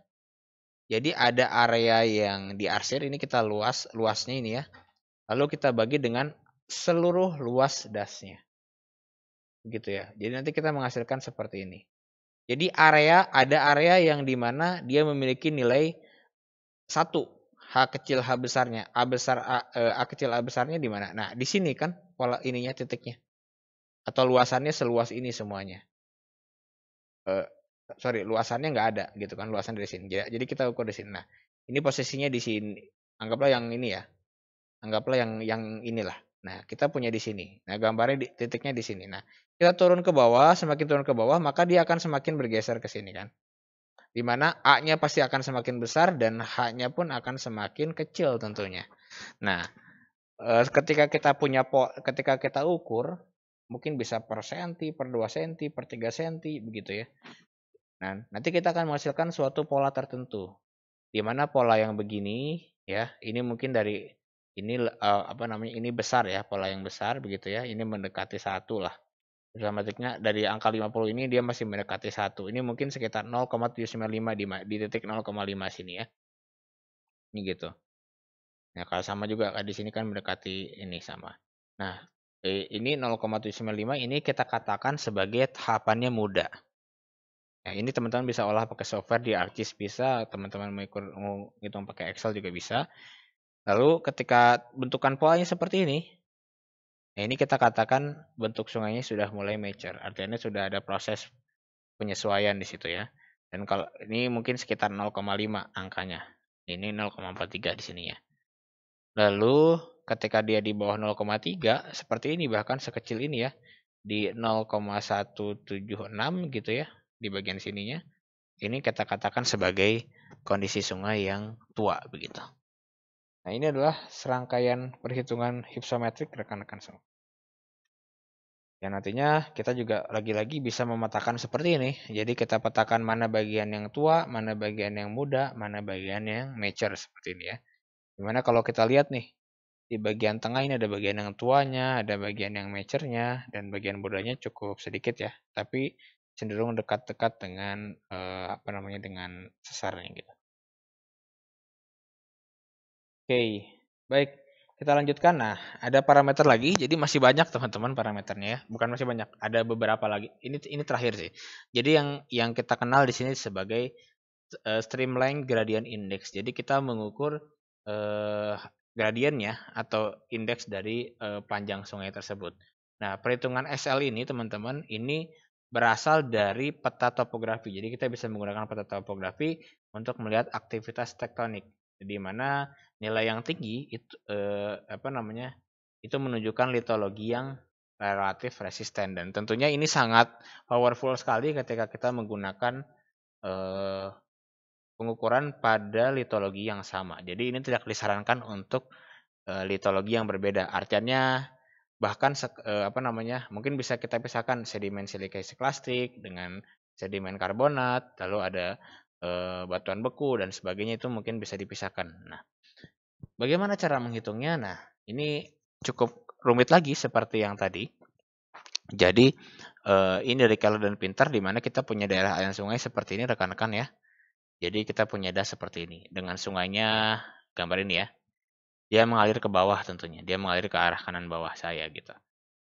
Jadi ada area yang diarsir ini kita luas luasnya ini ya. Lalu kita bagi dengan seluruh luas dasnya. Begitu ya. Jadi nanti kita menghasilkan seperti ini. Jadi area ada area yang dimana dia memiliki nilai satu h kecil h besarnya a besar a, e, a kecil a besarnya di mana? Nah di sini kan pola ininya titiknya atau luasannya seluas ini semuanya. E, sorry luasannya nggak ada gitu kan luasan dari sini. Jadi kita ukur di sini. Nah ini posisinya di sini. Anggaplah yang ini ya. Anggaplah yang yang inilah. Nah kita punya di sini. Nah gambarnya di, titiknya di sini. Nah kita turun ke bawah, semakin turun ke bawah, maka dia akan semakin bergeser ke sini kan. Dimana A-nya pasti akan semakin besar dan H-nya pun akan semakin kecil tentunya. Nah, eh, ketika kita punya ketika kita ukur, mungkin bisa per senti, per 2 senti, per 3 senti, begitu ya. Nah, nanti kita akan menghasilkan suatu pola tertentu. Dimana pola yang begini, ya, ini mungkin dari ini eh, apa namanya ini besar ya pola yang besar begitu ya ini mendekati satu lah Real Madridnya dari angka 50 ini dia masih mendekati satu. Ini mungkin sekitar 0,75 di, di titik 0,5 sini ya. Ini gitu. Nah, kalau sama juga di sini kan mendekati ini sama. Nah, ini 0,75 ini kita katakan sebagai tahapannya muda. Nah, ini teman-teman bisa olah pakai software di Arcis bisa, teman-teman mau ngitung pakai Excel juga bisa. Lalu ketika bentukan polanya seperti ini, Nah, ini kita katakan bentuk sungainya sudah mulai mature, artinya sudah ada proses penyesuaian di situ ya. Dan kalau ini mungkin sekitar 0,5 angkanya. Ini 0,43 di sini ya. Lalu ketika dia di bawah 0,3 seperti ini bahkan sekecil ini ya di 0,176 gitu ya di bagian sininya. Ini kita katakan sebagai kondisi sungai yang tua begitu. Nah, ini adalah serangkaian perhitungan hipsometrik rekan-rekan semua. Ya nantinya kita juga lagi-lagi bisa memetakan seperti ini. Jadi kita petakan mana bagian yang tua, mana bagian yang muda, mana bagian yang mature seperti ini ya. Gimana kalau kita lihat nih, di bagian tengah ini ada bagian yang tuanya, ada bagian yang mature dan bagian mudanya cukup sedikit ya. Tapi cenderung dekat-dekat dengan eh, apa namanya dengan sesarnya gitu. Oke, baik. Kita lanjutkan. Nah, ada parameter lagi. Jadi masih banyak teman-teman parameternya ya. Bukan masih banyak, ada beberapa lagi. Ini ini terakhir sih. Jadi yang yang kita kenal di sini sebagai uh, eh, streamline gradient index. Jadi kita mengukur uh, gradiennya atau indeks dari uh, panjang sungai tersebut. Nah, perhitungan SL ini teman-teman ini berasal dari peta topografi. Jadi kita bisa menggunakan peta topografi untuk melihat aktivitas tektonik di mana Nilai yang tinggi itu eh, apa namanya? itu menunjukkan litologi yang relatif resisten dan tentunya ini sangat powerful sekali ketika kita menggunakan eh, pengukuran pada litologi yang sama. Jadi ini tidak disarankan untuk eh, litologi yang berbeda. Artinya bahkan eh, apa namanya? mungkin bisa kita pisahkan sedimen silikasi klastik dengan sedimen karbonat, lalu ada eh, batuan beku dan sebagainya itu mungkin bisa dipisahkan. Nah, Bagaimana cara menghitungnya? Nah, ini cukup rumit lagi seperti yang tadi. Jadi eh, ini dari kalau dan pintar di mana kita punya daerah aliran sungai seperti ini rekan-rekan ya. Jadi kita punya daerah seperti ini dengan sungainya gambar ini ya. Dia mengalir ke bawah tentunya. Dia mengalir ke arah kanan bawah saya gitu.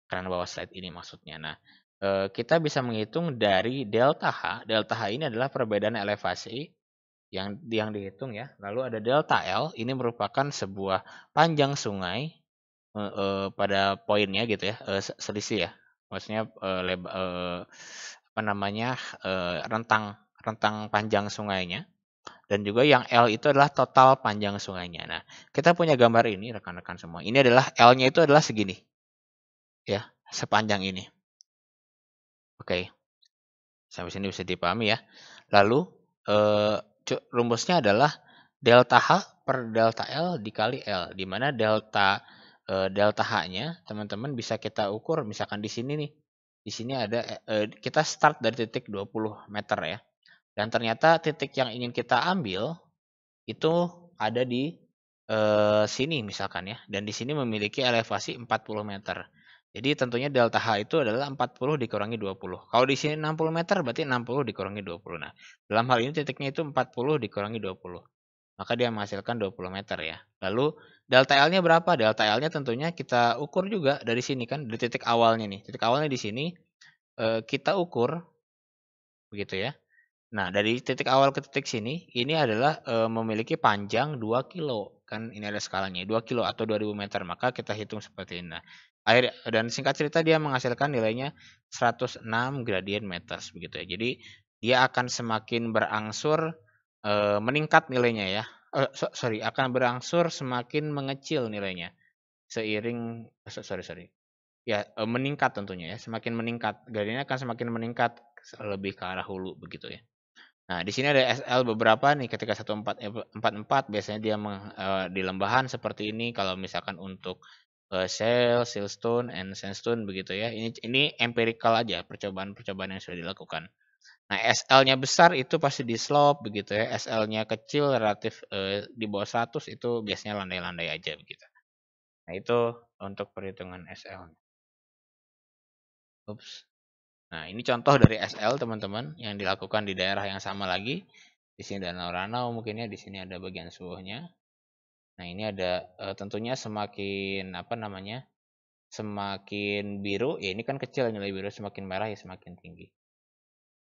Kanan bawah slide ini maksudnya. Nah, eh, kita bisa menghitung dari delta H. Delta H ini adalah perbedaan elevasi yang yang dihitung ya. Lalu ada delta L, ini merupakan sebuah panjang sungai uh, uh, pada poinnya gitu ya, uh, selisih ya. Maksudnya uh, leba, uh, apa namanya Uh, rentang rentang panjang sungainya. Dan juga yang L itu adalah total panjang sungainya. Nah, kita punya gambar ini rekan-rekan semua. Ini adalah L-nya itu adalah segini. Ya, sepanjang ini. Oke. Okay. Sampai sini bisa dipahami ya. Lalu eh, rumusnya adalah delta H per delta L dikali L, di mana delta e, delta H-nya teman-teman bisa kita ukur misalkan di sini nih. Di sini ada e, kita start dari titik 20 meter ya. Dan ternyata titik yang ingin kita ambil itu ada di e, sini misalkan ya dan di sini memiliki elevasi 40 meter. Jadi tentunya delta H itu adalah 40 dikurangi 20. Kalau di sini 60 meter berarti 60 dikurangi 20. Nah, dalam hal ini titiknya itu 40 dikurangi 20. Maka dia menghasilkan 20 meter ya. Lalu delta L-nya berapa? Delta L-nya tentunya kita ukur juga dari sini kan, dari titik awalnya nih. Titik awalnya di sini eh, kita ukur begitu ya. Nah, dari titik awal ke titik sini ini adalah eh, memiliki panjang 2 kilo kan ini ada skalanya 2 kilo atau 2000 meter maka kita hitung seperti ini. Nah, Air dan singkat cerita dia menghasilkan nilainya 106 gradient meters begitu ya. Jadi dia akan semakin berangsur e, meningkat nilainya ya. E, so, sorry, akan berangsur semakin mengecil nilainya seiring eh, so, sorry sorry ya e, meningkat tentunya ya semakin meningkat gradientnya akan semakin meningkat lebih ke arah hulu begitu ya. Nah, di sini ada SL beberapa nih ketika 1444 biasanya dia meng, e, di lembahan seperti ini kalau misalkan untuk uh, Shell, Silstone, and Sandstone begitu ya. Ini ini empirical aja percobaan-percobaan yang sudah dilakukan. Nah, SL-nya besar itu pasti di slope begitu ya. SL-nya kecil relatif eh, di bawah 100 itu biasanya landai-landai aja begitu. Nah, itu untuk perhitungan SL. Oops. Nah, ini contoh dari SL teman-teman yang dilakukan di daerah yang sama lagi. Di sini danau ranau mungkinnya di sini ada bagian suhunya. Nah, ini ada uh, tentunya semakin apa namanya? Semakin biru, ya ini kan kecil nilai biru, semakin merah ya semakin tinggi.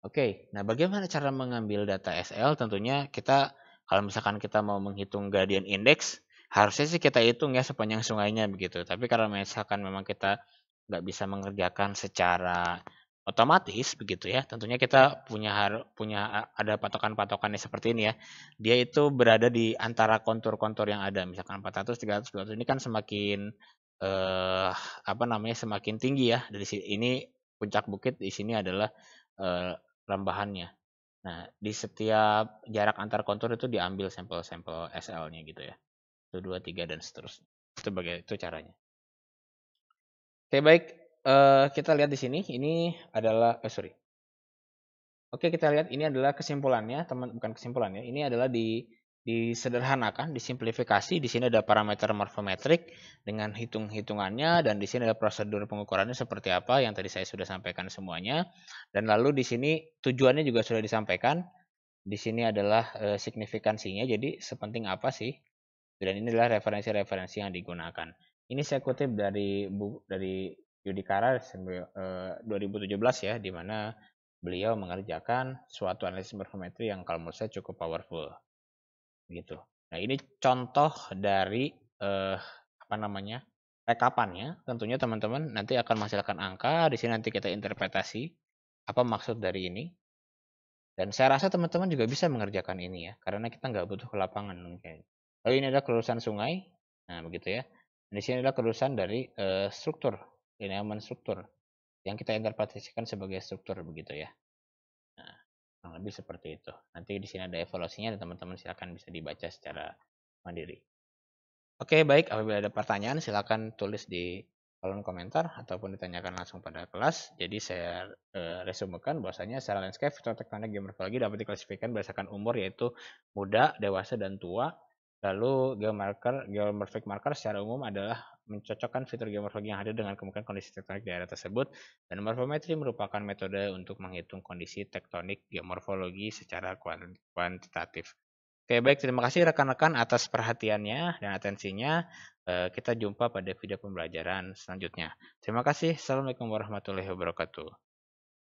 Oke, nah bagaimana cara mengambil data SL? Tentunya kita kalau misalkan kita mau menghitung gradient index, harusnya sih kita hitung ya sepanjang sungainya begitu. Tapi karena misalkan memang kita nggak bisa mengerjakan secara otomatis begitu ya tentunya kita punya har, punya ada patokan-patokannya seperti ini ya dia itu berada di antara kontur-kontur yang ada misalkan 400 300 200 ini kan semakin eh, apa namanya semakin tinggi ya dari sini ini puncak bukit di sini adalah eh, lembahannya nah di setiap jarak antar kontur itu diambil sampel-sampel SL-nya gitu ya 1 2 3 dan seterusnya itu bagai itu caranya Oke baik uh, kita lihat di sini ini adalah oh, sorry oke kita lihat ini adalah kesimpulannya teman bukan kesimpulannya ini adalah di disederhanakan disimplifikasi di sini ada parameter morfometrik dengan hitung hitungannya dan di sini ada prosedur pengukurannya seperti apa yang tadi saya sudah sampaikan semuanya dan lalu di sini tujuannya juga sudah disampaikan di sini adalah e, signifikansinya jadi sepenting apa sih dan ini adalah referensi-referensi yang digunakan ini saya kutip dari bu, dari Yudhikara uh, 2017 ya, di mana beliau mengerjakan suatu analisis morfometri yang kalau menurut saya cukup powerful. Gitu. Nah, ini contoh dari eh, apa namanya? rekapannya. Tentunya teman-teman nanti akan menghasilkan angka, di sini nanti kita interpretasi apa maksud dari ini. Dan saya rasa teman-teman juga bisa mengerjakan ini ya, karena kita nggak butuh ke lapangan mungkin. Lalu oh, ini adalah kelulusan sungai. Nah, begitu ya. Di sini adalah kelulusan dari eh, struktur dinaman struktur yang kita interpretasikan sebagai struktur begitu ya. Nah, lebih seperti itu. Nanti di sini ada evaluasinya dan teman-teman silakan bisa dibaca secara mandiri. Oke, baik. Apabila ada pertanyaan silakan tulis di kolom komentar ataupun ditanyakan langsung pada kelas. Jadi saya e, resumekan bahwasanya secara landscape fitur teknologi geomorfologi dapat diklasifikasikan berdasarkan umur yaitu muda, dewasa, dan tua Lalu geomarker, geomorphic marker secara umum adalah mencocokkan fitur geomorfologi yang hadir dengan kemungkinan kondisi tektonik daerah tersebut dan morfometri merupakan metode untuk menghitung kondisi tektonik geomorfologi secara kuantitatif. Oke baik terima kasih rekan-rekan atas perhatiannya dan atensinya. Eh, kita jumpa pada video pembelajaran selanjutnya. Terima kasih. Assalamualaikum warahmatullahi wabarakatuh.